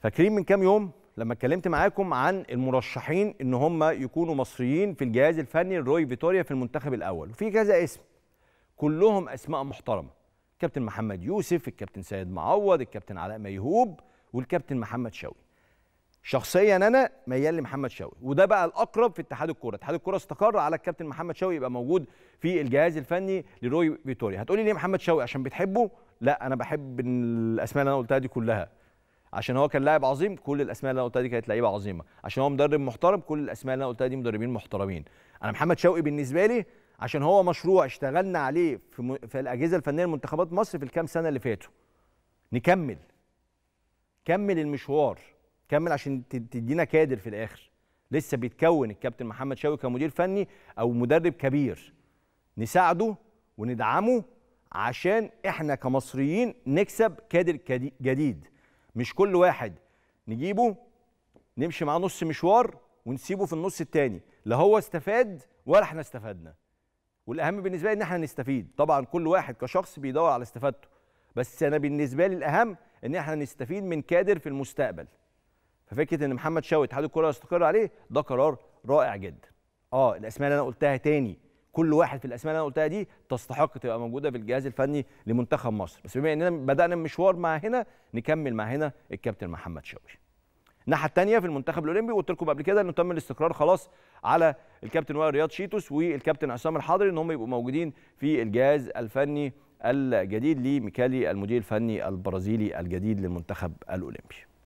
فاكرين من كام يوم لما اتكلمت معاكم عن المرشحين ان هم يكونوا مصريين في الجهاز الفني لروي فيتوريا في المنتخب الاول وفي كذا اسم كلهم اسماء محترمه كابتن محمد يوسف الكابتن سيد معوض الكابتن علاء ميهوب والكابتن محمد شوقي شخصيا انا ميال لمحمد شوقي وده بقى الاقرب في اتحاد الكوره اتحاد الكوره استقر على الكابتن محمد شوقي يبقى موجود في الجهاز الفني لروي فيتوريا هتقولي ليه محمد شوقي عشان بتحبه لا انا بحب الاسماء اللي انا قلتها دي كلها عشان هو كان لاعب عظيم كل الاسماء اللي انا قلتها دي كانت لعيبه عظيمه عشان هو مدرب محترم كل الاسماء اللي انا قلتها دي مدربين محترمين انا محمد شوقي بالنسبه لي عشان هو مشروع اشتغلنا عليه في, م... في الاجهزه الفنيه لمنتخبات مصر في الكام سنه اللي فاتوا نكمل كمل المشوار كمل عشان تدينا كادر في الاخر لسه بيتكون الكابتن محمد شوقي كمدير فني او مدرب كبير نساعده وندعمه عشان احنا كمصريين نكسب كادر جديد مش كل واحد نجيبه نمشي معاه نص مشوار ونسيبه في النص التاني لا هو استفاد ولا احنا استفدنا والاهم بالنسبه لي ان احنا نستفيد طبعا كل واحد كشخص بيدور على استفادته بس انا بالنسبه لي الاهم ان احنا نستفيد من كادر في المستقبل ففكره ان محمد شوقي اتحاد الكره يستقر عليه ده قرار رائع جدا اه الاسماء اللي انا قلتها تاني كل واحد في الاسماء اللي انا قلتها دي تستحق تبقى موجوده في الجهاز الفني لمنتخب مصر بس بما اننا بدانا المشوار مع هنا نكمل مع هنا الكابتن محمد شوقي الناحيه الثانيه في المنتخب الاولمبي قلت لكم قبل كده انه تم الاستقرار خلاص على الكابتن وائل رياض شيتوس والكابتن عصام الحضري ان هم يبقوا موجودين في الجهاز الفني الجديد لميكالي المدير الفني البرازيلي الجديد للمنتخب الاولمبي